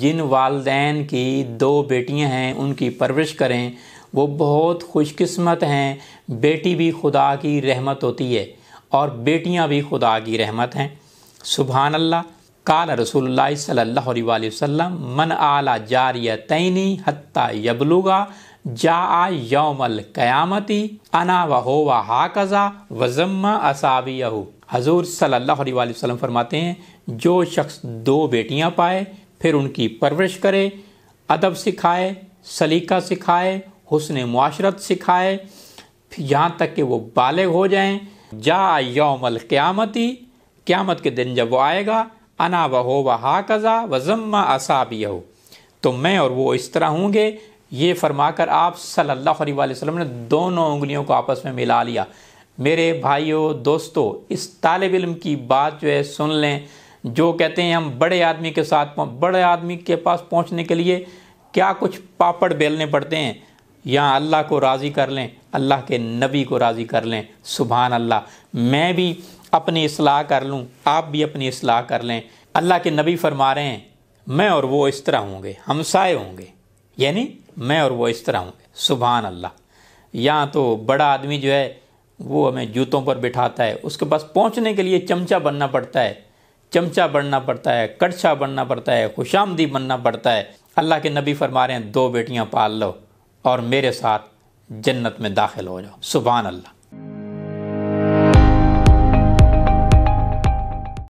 जिन वालदेन की दो बेटियां हैं उनकी परवरिश करें वो बहुत खुशकिस्मत हैं बेटी भी खुदा की रहमत होती है और बेटियां भी खुदा की रहमत हैं सुबहान अल्लाह काल रसूल सल्लल्लाहु अलैहि वसल्लम मन आला जारिया तैनी हत्ता यबलुगा जा यौमल क़यामती अना व हो व हाकज़ा वज़म्मा असावियाहू हजूर सल्लल्लाहु अलैहि वसल्लम फरमाते हैं जो शख्स दो बेटियां पाए फिर उनकी परवरिश करे अदब सिखाए सलीका सिखाए हुसन माशरत सिखाए यहाँ तक कि वो बालग हो जाएं जा यौमल क़्यामती क़्यामत के दिन जब वो आएगा अना व हो व कज़ा व ज़म्मा असाबिय हो तो मैं और वो इस तरह होंगे ये फरमाकर आप सल्लल्लाहु अलैहि वसल्लम ने दोनों उंगलियों को आपस में मिला लिया मेरे भाइयों दोस्तों इस तालब इल्म की बात जो है सुन लें जो कहते हैं हम बड़े आदमी के साथ बड़े आदमी के पास पहुंचने के लिए क्या कुछ पापड़ बेलने पड़ते हैं या अल्लाह को राज़ी कर लें अल्लाह के नबी को राज़ी कर लें सुबहान अल्लाह मैं भी अपनी असलाह कर लूँ आप भी अपनी असलाह कर लें अल्लाह के नबी फरमा रहे हैं मैं और वो इस तरह होंगे हमसाए होंगे यानी मैं और वो इस तरह होंगे सुबहान अल्लाह या तो बड़ा आदमी जो है वो हमें जूतों पर बिठाता है उसके पास पहुँचने के लिए चमचा बनना पड़ता है चमचा बनना पड़ता है कड़छा बनना पड़ता है खुशामदी बनना पड़ता है अल्लाह के नबी फरमा रहे हैं दो बेटियां पाल लो और मेरे साथ जन्नत में दाखिल हो जाओ सुबहान अल्लाह